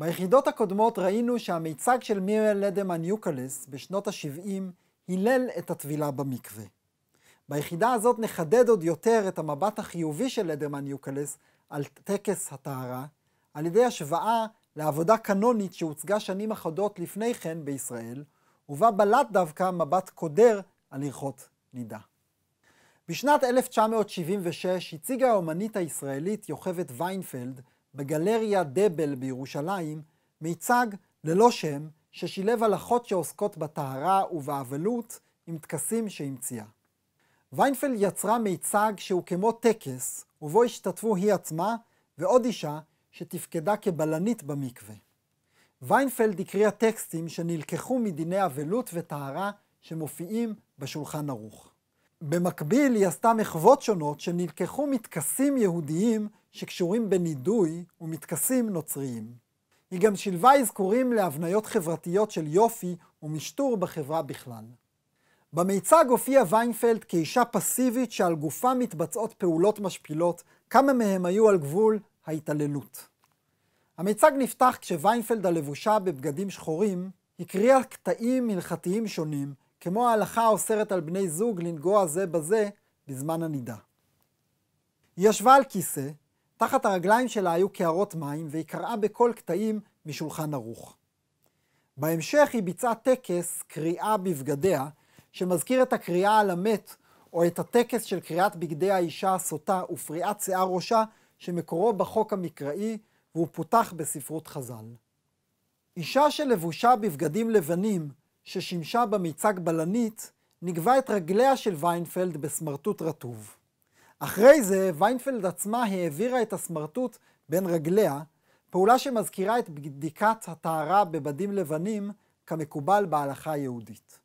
ביחידות הקודמות ראינו שהמיצג של מיראל לדמן יוקלס בשנות ה-70 הלל את הטבילה במקווה. ביחידה הזאת נחדד עוד יותר את המבט החיובי של לדרמן יוקלס על טקס הטהרה, על ידי השוואה לעבודה קנונית שהוצגה שנים אחדות לפני כן בישראל, ובה בלט דווקא מבט קודר על הלכות נידה. בשנת 1976 הציגה האומנית הישראלית יוכבת ויינפלד בגלריה דבל בירושלים, מיצג ללא שם ששילב הלכות שעוסקות בטהרה ובאבלות עם טקסים שהמציאה. ויינפלד יצרה מיצג שהוא כמו טקס, ובו השתתפו היא עצמה ועוד אישה שתפקדה כבלנית במקווה. ויינפלד הקריאה טקסטים שנלקחו מדיני אבלות וטהרה שמופיעים בשולחן ערוך. במקביל היא עשתה מחוות שונות שנלקחו מטקסים יהודיים שקשורים בנידוי ומטקסים נוצריים. היא גם שילבה אזכורים להבניות חברתיות של יופי ומשטור בחברה בכלל. במיצג הופיע ויינפלד כאישה פסיבית שעל גופה מתבצעות פעולות משפילות, כמה מהם היו על גבול ההתעללות. המיצג נפתח כשוויינפלד הלבושה בבגדים שחורים, הקריאה קטעים הלכתיים שונים, כמו ההלכה האוסרת על בני זוג לנגוע זה בזה בזמן הנידה. היא ישבה על כיסא, תחת הרגליים שלה היו קערות מים, והיא קראה בכל קטעים משולחן ערוך. בהמשך היא ביצעה טקס קריאה בבגדיה, שמזכיר את הקריאה על המת, או את הטקס של קריאת בגדי האישה הסוטה ופריעת שיער ראשה, שמקורו בחוק המקראי, והוא פותח בספרות חז"ל. אישה שלבושה בבגדים לבנים, ששימשה במיצג בלנית, נגבה את רגליה של ויינפלד בסמרטוט רטוב. אחרי זה, ויינפלד עצמה העבירה את הסמרטוט בין רגליה, פעולה שמזכירה את בדיקת הטהרה בבדים לבנים, כמקובל בהלכה היהודית.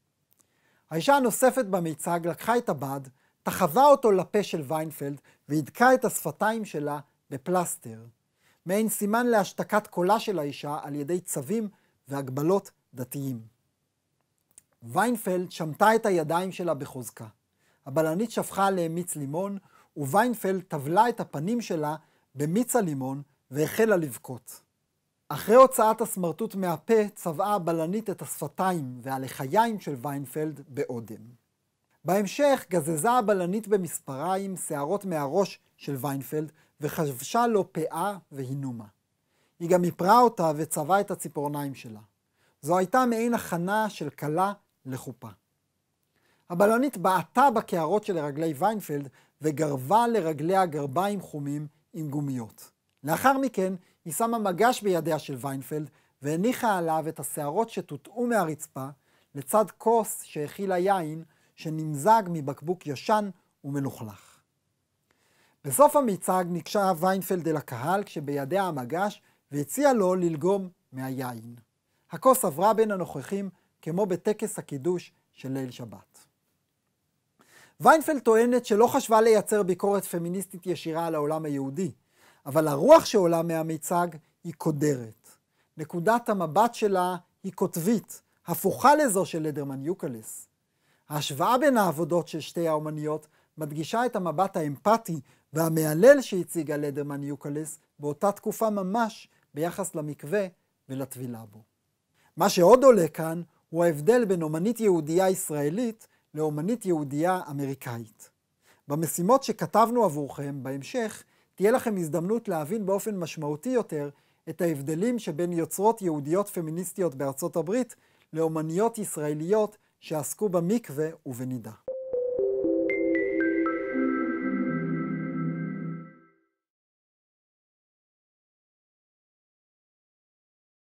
האישה הנוספת במיצג לקחה את הבד, תחווה אותו לפה של ויינפלד, והדקה את השפתיים שלה בפלסטר, מעין סימן להשתקת קולה של האישה על ידי צווים והגבלות דתיים. ויינפלד שמטה את הידיים שלה בחוזקה. הבלנית שפכה עליהם מיץ לימון, וויינפלד טבלה את הפנים שלה במיץ הלימון והחלה לבכות. אחרי הוצאת הסמרטוט מהפה, צבעה הבלנית את השפתיים והלחיים של ויינפלד באודם. בהמשך גזזה הבלנית במספריים שערות מהראש של ויינפלד וחבשה לו פאה והינומה. היא גם איפרה אותה וצבעה את הציפורניים שלה. זו הייתה מעין הכנה של כלה לחופה. הבלונית בעטה בקערות שלרגלי ויינפלד וגרבה לרגליה גרביים חומים עם גומיות. לאחר מכן היא שמה מגש בידיה של ויינפלד והניחה עליו את השערות שטוטאו מהרצפה לצד כוס שהכילה יין שנמזג מבקבוק ישן ומלוכלך. בסוף המיצג ניגשה ויינפלד אל הקהל כשבידיה המגש והציע לו ללגום מהיין. הכוס עברה בין הנוכחים כמו בטקס הקידוש של ליל שבת. ויינפלד טוענת שלא חשבה לייצר ביקורת פמיניסטית ישירה על העולם היהודי, אבל הרוח שעולה מהמיצג היא קודרת. נקודת המבט שלה היא קוטבית, הפוכה לזו של לדרמן יוקלס. ההשוואה בין העבודות של שתי האומניות מדגישה את המבט האמפתי והמהלל שהציגה לדרמן יוקלס באותה תקופה ממש ביחס למקווה ולטבילה בו. מה שעוד עולה כאן הוא ההבדל בין אומנית יהודייה ישראלית לאומנית יהודייה אמריקאית. במשימות שכתבנו עבורכם בהמשך, תהיה לכם הזדמנות להבין באופן משמעותי יותר את ההבדלים שבין יוצרות יהודיות פמיניסטיות בארצות הברית לאומניות ישראליות שעסקו במקווה ובנידה.